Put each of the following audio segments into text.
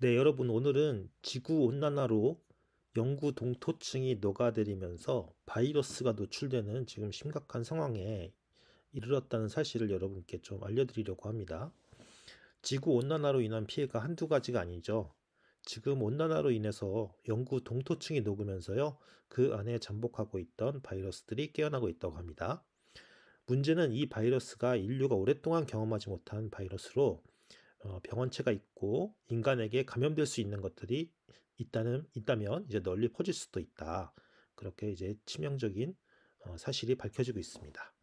네, 여러분 오늘은 지구 온난화로 영구 동토층이 녹아내리면서 바이러스가 노출되는 지금 심각한 상황에 이르렀다는 사실을 여러분께 좀 알려드리려고 합니다. 지구 온난화로 인한 피해가 한두 가지가 아니죠. 지금 온난화로 인해서 영구 동토층이 녹으면서요. 그 안에 잠복하고 있던 바이러스들이 깨어나고 있다고 합니다. 문제는 이 바이러스가 인류가 오랫동안 경험하지 못한 바이러스로 어, 병원체가 있고 인간에게 감염될 수 있는 것들이 있다는 있다면 이제 널리 퍼질 수도 있다. 그렇게 이제 치명적인 어, 사실이 밝혀지고 있습니다.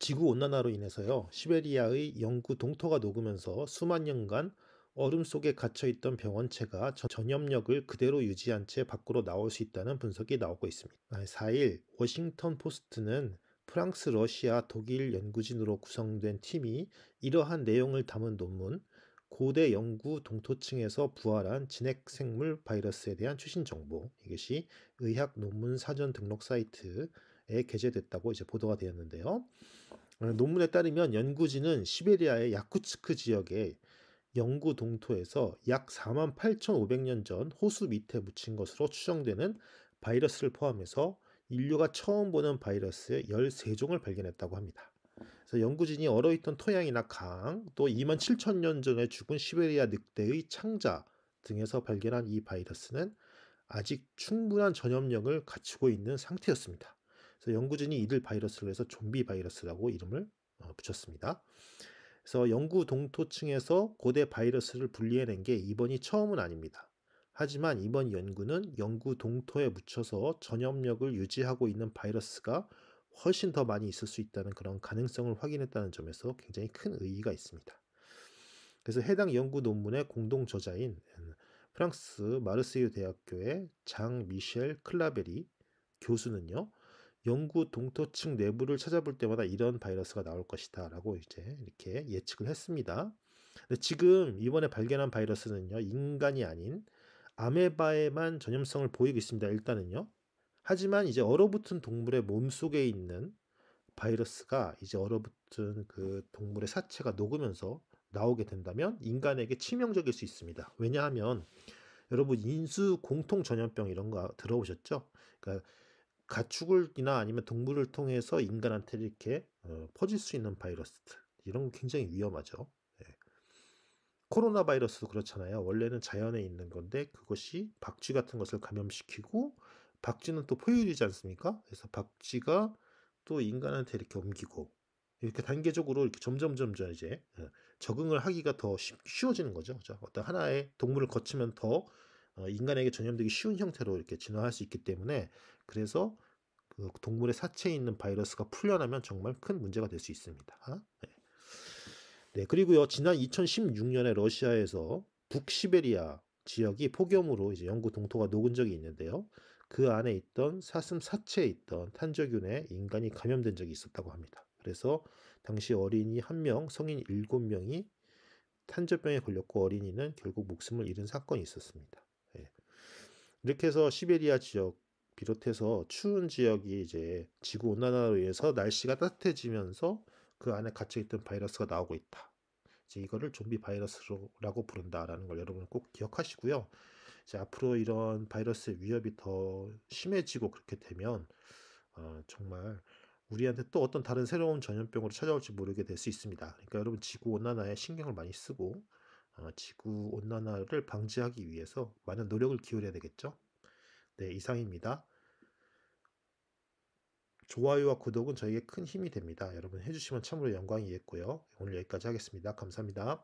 지구 온난화로 인해서요 시베리아의 영구 동토가 녹으면서 수만 년간 얼음 속에 갇혀있던 병원체가 전염력을 그대로 유지한 채 밖으로 나올 수 있다는 분석이 나오고 있습니다. 4일 아, 워싱턴 포스트는 프랑스, 러시아, 독일 연구진으로 구성된 팀이 이러한 내용을 담은 논문 고대 연구 동토층에서 부활한 진핵생물 바이러스에 대한 최신 정보 이것이 의학 논문 사전 등록 사이트에 게재됐다고 이제 보도가 되었는데요. 어, 논문에 따르면 연구진은 시베리아의 야쿠츠크 지역의 연구 동토에서 약 48,500년 전 호수 밑에 묻힌 것으로 추정되는 바이러스를 포함해서 인류가 처음 보는 바이러스의 13종을 발견했다고 합니다. 그래서 연구진이 얼어있던 토양이나 강, 또 2만 7천 년 전에 죽은 시베리아 늑대의 창자 등에서 발견한 이 바이러스는 아직 충분한 전염력을 갖추고 있는 상태였습니다. 그래서 연구진이 이들 바이러스를 해서 좀비 바이러스라고 이름을 어, 붙였습니다. 그래서 연구 동토층에서 고대 바이러스를 분리해낸 게 이번이 처음은 아닙니다. 하지만 이번 연구는 연구 동토에 묻혀서 전염력을 유지하고 있는 바이러스가 훨씬 더 많이 있을 수 있다는 그런 가능성을 확인했다는 점에서 굉장히 큰 의의가 있습니다. 그래서 해당 연구 논문의 공동 저자인 프랑스 마르세유 대학교의 장 미셸 클라베리 교수는요. 연구 동토 층 내부를 찾아볼 때마다 이런 바이러스가 나올 것이다 라고 이제 이렇게 예측을 했습니다. 근데 지금 이번에 발견한 바이러스는요. 인간이 아닌 아메바에만 전염성을 보이고 있습니다. 일단은요. 하지만 이제 얼어붙은 동물의 몸 속에 있는 바이러스가 이제 얼어붙은 그 동물의 사체가 녹으면서 나오게 된다면 인간에게 치명적일 수 있습니다. 왜냐하면 여러분 인수 공통 전염병 이런 거 들어보셨죠? 그러니까 가축을이나 아니면 동물을 통해서 인간한테 이렇게 어, 퍼질 수 있는 바이러스들 이런 거 굉장히 위험하죠. 코로나 바이러스도 그렇잖아요. 원래는 자연에 있는 건데 그것이 박쥐 같은 것을 감염시키고 박쥐는 또 포유류지 않습니까? 그래서 박쥐가 또 인간한테 이렇게 옮기고 이렇게 단계적으로 이렇게 점점 점점 이제 예, 적응을 하기가 더 쉬워지는 거죠. 그죠? 어떤 하나의 동물을 거치면 더 어, 인간에게 전염되기 쉬운 형태로 이렇게 진화할 수 있기 때문에 그래서 그 동물의 사체에 있는 바이러스가 풀려나면 정말 큰 문제가 될 수 있습니다. 아? 네. 네, 그리고요, 지난 2016년에 러시아에서 북시베리아 지역이 폭염으로 이제 영구 동토가 녹은 적이 있는데요. 그 안에 있던 사슴 사체에 있던 탄저균에 인간이 감염된 적이 있었다고 합니다. 그래서 당시 어린이 한명 성인 일곱 명이 탄저병에 걸렸고 어린이는 결국 목숨을 잃은 사건이 있었습니다. 예. 이렇게 해서 시베리아 지역 비롯해서 추운 지역이 이제 지구 온난화로 인해서 날씨가 따뜻해지면서 그 안에 갇혀있던 바이러스가 나오고 있다. 이제 이거를 좀비 바이러스라고 부른다라는 걸 여러분 꼭 기억하시고요. 이제 앞으로 이런 바이러스의 위협이 더 심해지고 그렇게 되면 어, 정말 우리한테 또 어떤 다른 새로운 전염병으로 찾아올지 모르게 될 수 있습니다. 그러니까 여러분 지구 온난화에 신경을 많이 쓰고 어, 지구 온난화를 방지하기 위해서 많은 노력을 기울여야 되겠죠. 네, 이상입니다. 좋아요와 구독은 저에게 큰 힘이 됩니다. 여러분 해주시면 참으로 영광이겠고요. 오늘 여기까지 하겠습니다. 감사합니다.